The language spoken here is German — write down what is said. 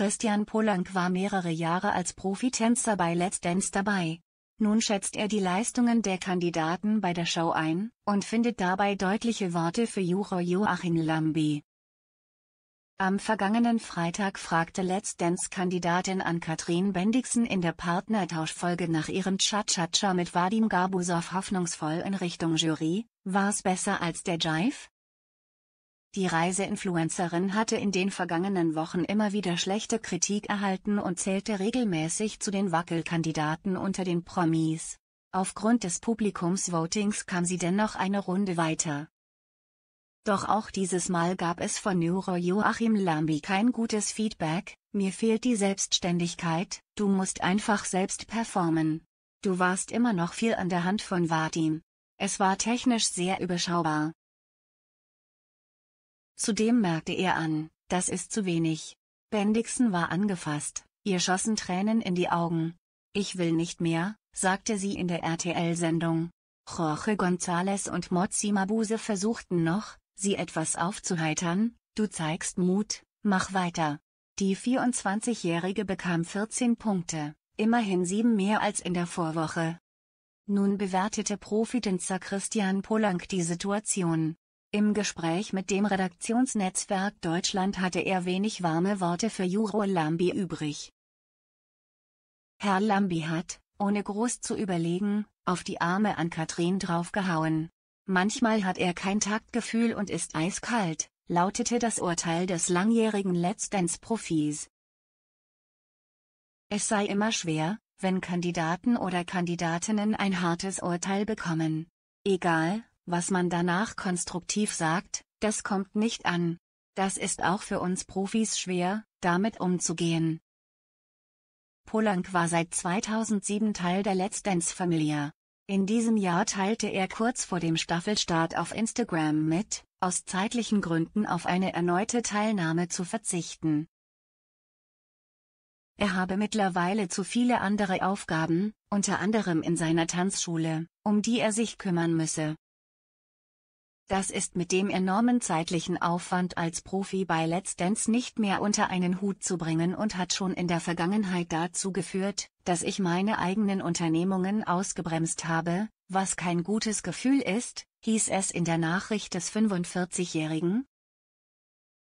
Christian Polank war mehrere Jahre als Profitänzer bei Let's Dance dabei. Nun schätzt er die Leistungen der Kandidaten bei der Show ein und findet dabei deutliche Worte für Juror Joachim Lambi. Am vergangenen Freitag fragte Let's Dance-Kandidatin Ann-Kathrin Bendixen in der Partnertauschfolge nach ihrem Cha-Cha-Cha mit Vadim Gabusov hoffnungsvoll in Richtung Jury, war's besser als der Jive? Die Reiseinfluencerin hatte in den vergangenen Wochen immer wieder schlechte Kritik erhalten und zählte regelmäßig zu den Wackelkandidaten unter den Promis. Aufgrund des Publikumsvotings kam sie dennoch eine Runde weiter. Doch auch dieses Mal gab es von Neuro Joachim Lambi kein gutes Feedback, mir fehlt die Selbstständigkeit, du musst einfach selbst performen. Du warst immer noch viel an der Hand von Vadim. Es war technisch sehr überschaubar. Zudem merkte er an, das ist zu wenig. Bendixen war angefasst, ihr schossen Tränen in die Augen. Ich will nicht mehr, sagte sie in der RTL-Sendung. Jorge González und Mozzi Mabuse versuchten noch, sie etwas aufzuheitern, du zeigst Mut, mach weiter. Die 24-Jährige bekam 14 Punkte, immerhin sieben mehr als in der Vorwoche. Nun bewertete Profitänzer Christian Polank die Situation. Im Gespräch mit dem Redaktionsnetzwerk Deutschland hatte er wenig warme Worte für Juro Lambi übrig. Herr Lambi hat, ohne groß zu überlegen, auf die Arme an Katrin draufgehauen. Manchmal hat er kein Taktgefühl und ist eiskalt, lautete das Urteil des langjährigen Let's Dance-Profis. Es sei immer schwer, wenn Kandidaten oder Kandidatinnen ein hartes Urteil bekommen. Egal, was man danach konstruktiv sagt, das kommt nicht an. Das ist auch für uns Profis schwer, damit umzugehen. Polank war seit 2007 Teil der Let's Dance-Familie. In diesem Jahr teilte er kurz vor dem Staffelstart auf Instagram mit, aus zeitlichen Gründen auf eine erneute Teilnahme zu verzichten. Er habe mittlerweile zu viele andere Aufgaben, unter anderem in seiner Tanzschule, um die er sich kümmern müsse das ist mit dem enormen zeitlichen Aufwand als Profi bei Let's Dance nicht mehr unter einen Hut zu bringen und hat schon in der Vergangenheit dazu geführt, dass ich meine eigenen Unternehmungen ausgebremst habe, was kein gutes Gefühl ist, hieß es in der Nachricht des 45-Jährigen,